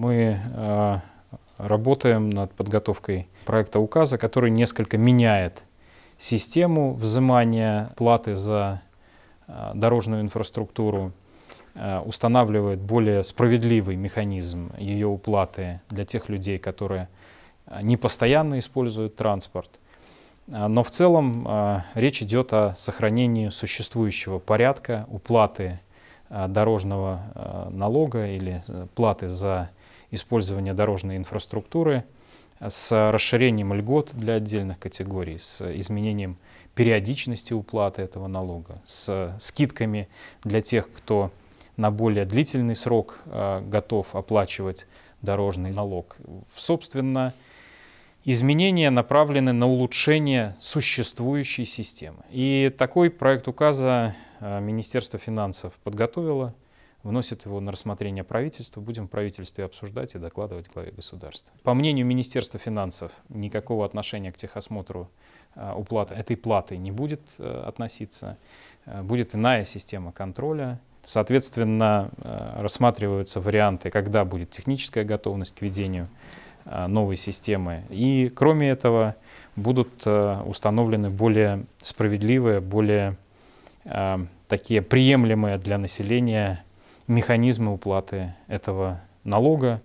Мы а, работаем над подготовкой проекта указа, который несколько меняет систему взимания платы за а, дорожную инфраструктуру, а, устанавливает более справедливый механизм ее уплаты для тех людей, которые не постоянно используют транспорт. Но в целом речь идет о сохранении существующего порядка уплаты дорожного налога или э, платы за использования дорожной инфраструктуры, э, с расширением льгот для отдельных категорий, с изменением периодичности уплаты этого налога, с скидками для тех, кто на более длительный срок э, готов оплачивать дорожный налог. Собственно, изменения направлены на улучшение существующей системы. И такой проект указа э, Министерство финансов подготовило вносит его на рассмотрение правительства, будем в правительстве обсуждать и докладывать главе государства. По мнению Министерства финансов, никакого отношения к техосмотру э, уплаты, этой платы не будет э, относиться. Э, будет иная система контроля, Соответственно, рассматриваются варианты, когда будет техническая готовность к ведению новой системы. И кроме этого будут установлены более справедливые, более такие приемлемые для населения механизмы уплаты этого налога.